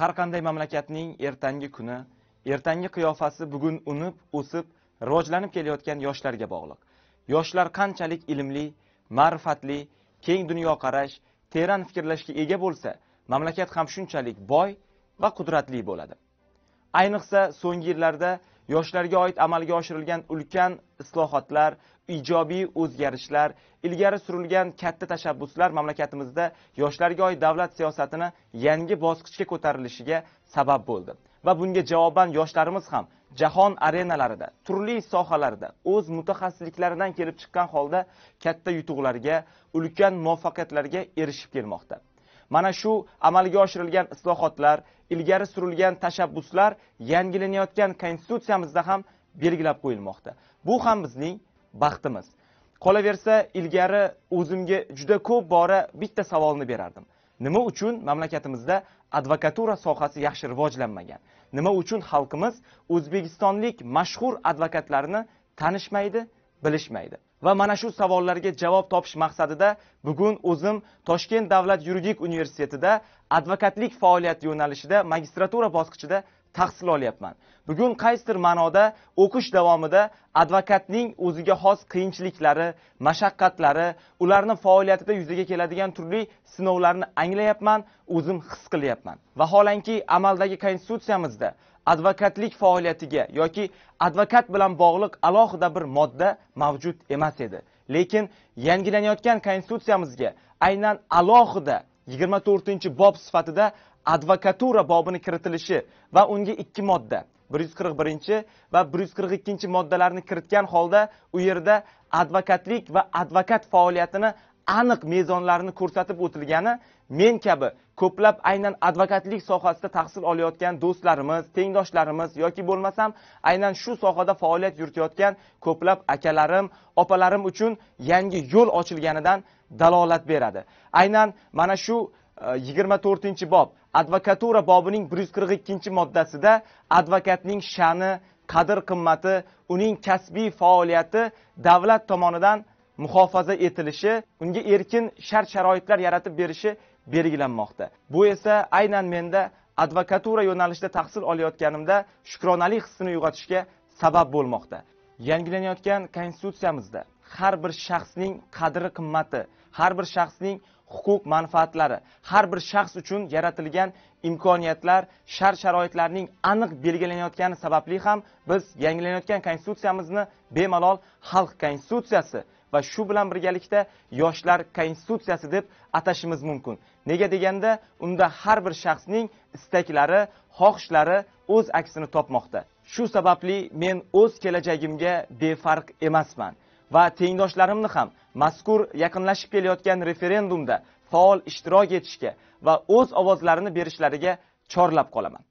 har qanday mamlakatning ertangi kuni ertangi qiyofasi bugun unib o'sib rivojlanib kelayotgan yoshlarga bog'liq yoshlar qanchalik ilmli ma'rifatli keng dunyoqarash teran fikrlashga ega bo'lsa mamlakat ham shunchalik boy va qudratli bo'ladi ayniqsa so'nggi yillarda yoshlarga oid amalga oshirilgan ulkan islohotlar ijobiy o'zgarishlar ilgari surilgan katta tashabbuslar mamlakatimizda yoshlarga oid davlat siyosatini yangi bosqichga ko'tarilishiga sabab bo'ldi va bunga javoban yoshlarimiz ham jahon arenalarida turli sohalarda o'z mutaxassisliklaridan kelib chiqqan holda katta yutuqlarga ulkan muvaffaqiyatlarga erishib kelmoqda mana shu amalga oshirilgan islohotlar ilgari surilgan tashabbuslar yangilanayotgan konstitutsiyamizda ham belgilab qo'yilmoqda bu ham bizning baxtimiz qolaversa ilgari o'zimga juda ko'p bora bitta savolni berardim nima uchun mamlakatimizda advokatura sohasi yaxshi rivojlanmagan nima uchun xalqimiz o'zbekistonlik mashhur advokatlarni tanishmaydi bilishmaydi va mana shu savollarga javob topish maqsadida bugun o'zim toshkent davlat yuridik universitetida advokatlik faoliyati yo'nalishida magistratura bosqichida tahsil olyapman bugun qaysidir ma'noda o'qish davomida advokatning o'ziga xos qiyinchiliklari mashaqqatlari ularni faoliyatida yuzaga keladigan turli sinovlarni anglayapman o'zim his qilyapman vaholanki amaldagi konstitutsiyamizda advokatlik faoliyatiga yoki advokat bilan bog'liq alohida bir modda mavjud emas edi lekin yangilanayotgan konstitutsiyamizga aynan alohida yigirma to'rtinchi bob sifatida advokatura bobini kiritilishi va unga ikki modda 141 va 142 moddalarni kiritgan holda u yerda advokatlik va advokat faoliyatini aniq mezonlarini ko'rsatib o'tilgani men kabi ko'plab aynan advokatlik sohasida tahsil olayotgan do'stlarimiz tengdoshlarimiz yoki bo'lmasam aynan shu sohada faoliyat yuritayotgan ko'plab akalarim opalarim uchun yangi yo'l ochilganidan dalolat beradi aynan mana shu yigirma to'rtinchi bob advokatura bobining bir yuz qirq ikkinchi moddasida advokatning sha'ni qadr qimmati uning kasbiy faoliyati davlat tomonidan muhofaza etilishi unga erkin shart sharoitlar yaratib berishi belgilanmoqda bu esa aynan menda advokatura yo'nalishida tahsil olayotganimda shukronalik hissini uyg'otishga sabab bo'lmoqda yangilanayotgan konstitutsiyamizda har bir shaxsning qadri qimmati har bir shaxsning huquq manfaatlari har bir shaxs uchun yaratilgan imkoniyatlar shart sharoitlarning aniq belgilanayotgani sababli ham biz yangilanayotgan konstitutsiyamizni bemalol xalq konstitutsiyasi va shu bilan birgalikda yoshlar konstitutsiyasi deb atashimiz mumkin nega deganda unda har bir shaxsning istaklari xohishlari o'z aksini topmoqda shu sababli men o'z kelajagimga befarq emasman va tengdoshlarimni ham mazkur yaqinlashib kelayotgan referendumda faol ishtirok etishga va o'z ovozlarini berishlariga chorlab qolaman